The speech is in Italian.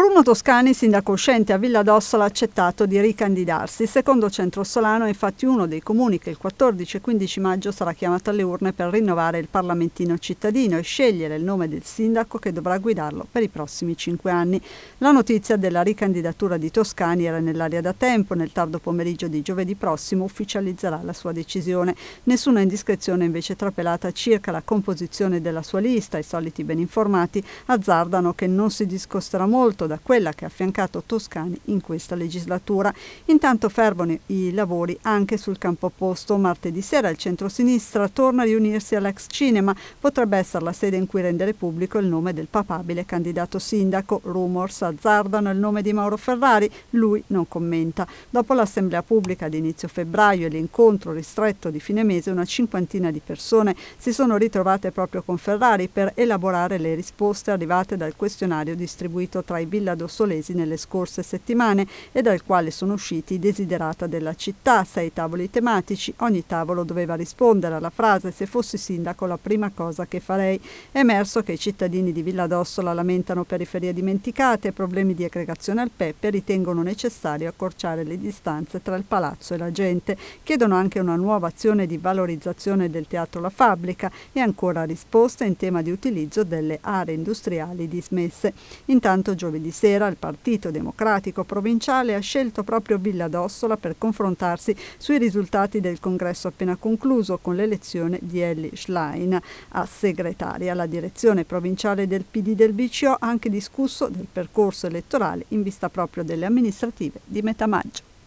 Bruno Toscani, sindaco uscente a Villa d'Ossola, ha accettato di ricandidarsi. Il secondo centro solano è infatti uno dei comuni che il 14 e 15 maggio sarà chiamato alle urne per rinnovare il Parlamentino cittadino e scegliere il nome del sindaco che dovrà guidarlo per i prossimi cinque anni. La notizia della ricandidatura di Toscani era nell'aria da tempo. Nel tardo pomeriggio di giovedì prossimo ufficializzerà la sua decisione. Nessuna indiscrezione invece trapelata circa la composizione della sua lista. I soliti ben informati azzardano che non si discosterà molto da quella che ha affiancato Toscani in questa legislatura. Intanto fervono i lavori anche sul campo opposto. Martedì sera il centro-sinistra torna a riunirsi all'ex cinema. Potrebbe essere la sede in cui rendere pubblico il nome del papabile candidato sindaco. Rumors azzardano il nome di Mauro Ferrari, lui non commenta. Dopo l'assemblea pubblica di inizio febbraio e l'incontro ristretto di fine mese, una cinquantina di persone si sono ritrovate proprio con Ferrari per elaborare le risposte arrivate dal questionario distribuito tra i bilanci Villa Dossolesi nelle scorse settimane e dal quale sono usciti desiderata della città, sei tavoli tematici, ogni tavolo doveva rispondere alla frase se fossi sindaco la prima cosa che farei. È emerso che i cittadini di Villa Dossola lamentano periferie dimenticate, problemi di aggregazione al Peppe, ritengono necessario accorciare le distanze tra il palazzo e la gente, chiedono anche una nuova azione di valorizzazione del teatro La Fabbrica e ancora risposte in tema di utilizzo delle aree industriali dismesse. Intanto giovedì giovedì sera il Partito Democratico Provinciale ha scelto proprio Villa d'Ossola per confrontarsi sui risultati del congresso appena concluso con l'elezione di Ellie Schlein a segretaria. La direzione provinciale del PD del BCO ha anche discusso del percorso elettorale in vista proprio delle amministrative di metà maggio.